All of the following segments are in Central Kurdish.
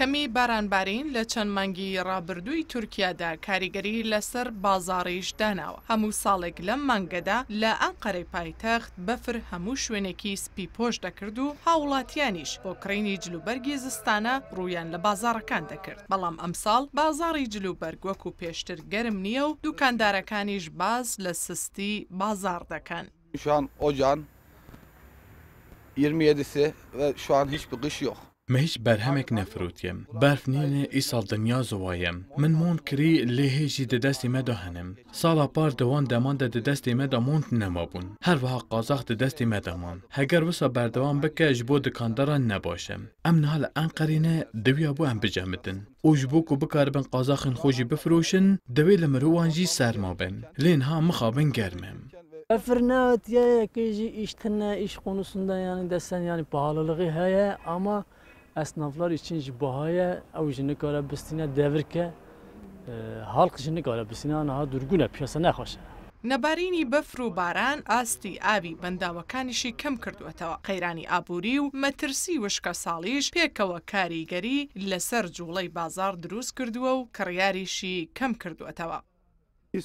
کەمی بارانبارین لە چەند مانگی ڕابردووی تورکیادا کاریگەری لەسەر بازاڕیش داناوە هەموو ساڵێک لەم مانگەدا لە ئەنقەرەی پایتەخت بەفر هەموو شوێنێکی سپی پۆش دەکرد و هاوڵاتیانیش بۆ کڕینی جلوبەرگی زستانە ڕویان لە بازارەکان دەکرد بەڵام ئەمساڵ بازاری جلوبەرگ وەکو پێشتر گەرم نییە و دوکاندارەکانیش باز لە سستی بازار دەکەن. شان ئۆجان 27 ve şu an hiçbir kış yok. مهش هیچ بەرهەمێک نەفروتیم ای سال دنیا زوایم. من مۆن کری لێ هێژی هنم مەدا بار دوان پار دەوان دەماندا دەدەستی مەدا نمابون. هر هەروەها قازاخ دەدەستی مەدەمان هەگەر وسە بەردەوام بکەش بۆ دکانداران نەباشم نباشم. نها لە ئەنقەرینە دەویا بو ئەم بجەمتن او بۆ و بکاربن قازاخن خۆشی بفروشن دویل لە مرۆوانجی سر مابن. لین ها مخابن گرمم. Fırnat ya ya kişi iştine iş konusunda yani desen yani pahalılığı esnaflar için ji bahaya ew ji nikare bistîne devirke halq ji nikare bistîna niha durgune piyasa nexweşe. نەبارینی بەفر و باران ئاستی ئاوی بەنداوەکانیشی کەم کردوێتەوە قەیرانی ئابووری و مەترسی وشکە ساڵیش پێکەوە کاریگەری لەسەر جوڵەی بازار دروست کردووە و کڕیاریشی کەم کردوێتەوە.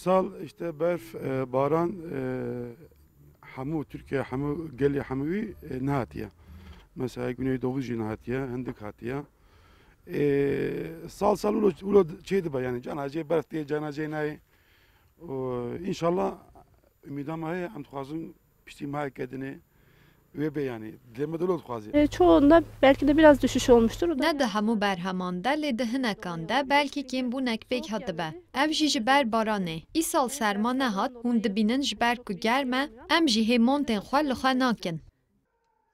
ساڵ شتە بەرف باران هەموو تورکیا هەموو گەلی هەمووی ناتە. Mesela Güneydoğu Jinahatiye, Hindik Hatiye. Ee, sal sal ulo, ulo şeydi ba yani canace berk diye canace nayi. İnşallah ümidam hay am tuhazın piştiğim kedini ve be yani dileme dolot kuazı. E, ee, çoğunda belki de biraz düşüş olmuştur. Ne de hamu berhamanda le de hınekanda belki kim bu nekpek hatı be. Ev jiji ber barane. İsal serma nehat hun dibinin jber ku germe em jihe monten xwa lixwa nakin.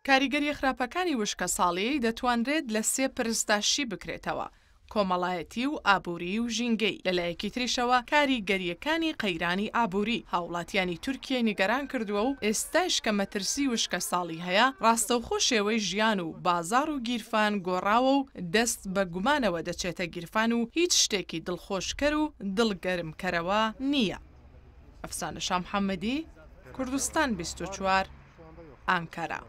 کاریگەری خراپەکانی وشکە ساڵی دەتوانرێت لە سێ پرستاشی بکرێتەوە. کۆمەڵایەتی و ئابووری و ژینگەی لەلایەکی تریشەوە کاری گەریەکانی قەیرانی ئابووری هاوڵاتیانی تورکیە نیگەران کردووە و ئێستاش کە مەترسی وشکە ساڵی هەیە ڕاستەوخۆ شێوەی ژیان و بازار و گیرفان گۆڕاوە و دەست بە گومانەوە دەچێتە گیرفان و هیچ شتێکی دڵخۆشکەر و دڵگەرمکەرەوە نییە. ئەفسانە شام حەممەدی کوردستان 24 ئانکارا.